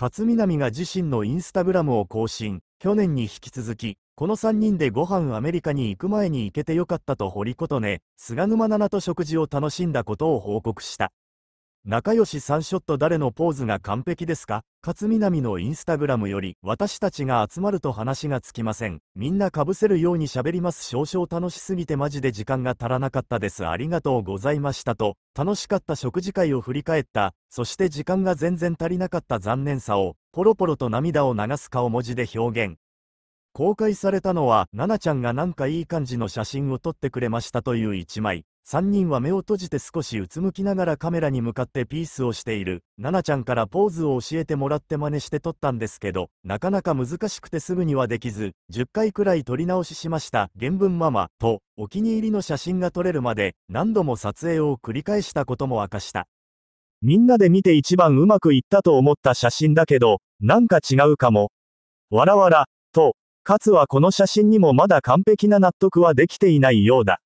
勝南が自身のインスタグラムを更新、去年に引き続き、この3人でご飯アメリカに行く前に行けてよかったと堀琴音、菅沼奈々と食事を楽しんだことを報告した。仲良し3ショット誰のポーズが完璧ですか勝南のインスタグラムより私たちが集まると話がつきませんみんなかぶせるように喋ります少々楽しすぎてマジで時間が足らなかったですありがとうございましたと楽しかった食事会を振り返ったそして時間が全然足りなかった残念さをポロポロと涙を流す顔文字で表現公開されたのは、ナナちゃんがなんかいい感じの写真を撮ってくれましたという一枚。3人は目を閉じて少しうつむきながらカメラに向かってピースをしている。ななちゃんからポーズを教えてもらって真似して撮ったんですけど、なかなか難しくてすぐにはできず、10回くらい撮り直ししました。原文ママと、お気に入りの写真が撮れるまで、何度も撮影を繰り返したことも明かした。みんなで見て一番うまくいったと思った写真だけど、なんか違うかも。わらわら、と、かつはこの写真にもまだ完璧な納得はできていないようだ。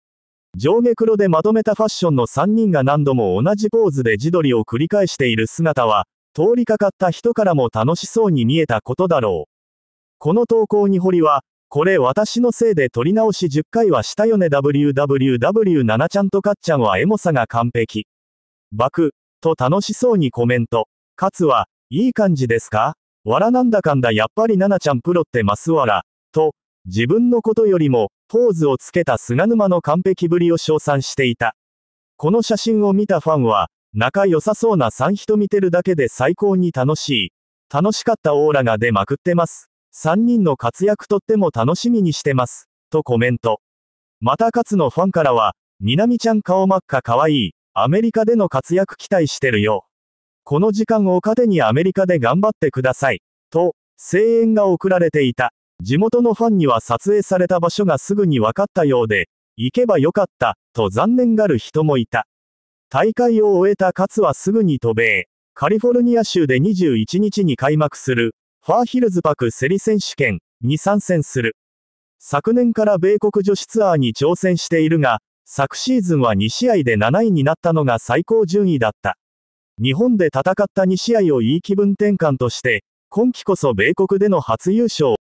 上下黒でまとめたファッションの3人が何度も同じポーズで自撮りを繰り返している姿は、通りかかった人からも楽しそうに見えたことだろう。この投稿に堀は、これ私のせいで撮り直し10回はしたよね www7 ちゃんとかっちゃんはエモさが完璧。バク、と楽しそうにコメント。かつは、いい感じですかわらなんだかんだやっぱりななちゃんプロってますわら、と、自分のことよりも、ポーズをつけた砂沼の完璧ぶりを称賛していた。この写真を見たファンは、仲良さそうな3人見てるだけで最高に楽しい。楽しかったオーラが出まくってます。3人の活躍とっても楽しみにしてます。とコメント。また勝のファンからは、南ちゃん顔真っ赤かわいい。アメリカでの活躍期待してるよ。この時間を糧にアメリカで頑張ってください。と、声援が送られていた。地元のファンには撮影された場所がすぐに分かったようで、行けばよかった、と残念がる人もいた。大会を終えた勝はすぐに渡米。カリフォルニア州で21日に開幕する、ファーヒルズパクセリ選手権に参戦する。昨年から米国女子ツアーに挑戦しているが、昨シーズンは2試合で7位になったのが最高順位だった。日本で戦った2試合をいい気分転換として、今季こそ米国での初優勝。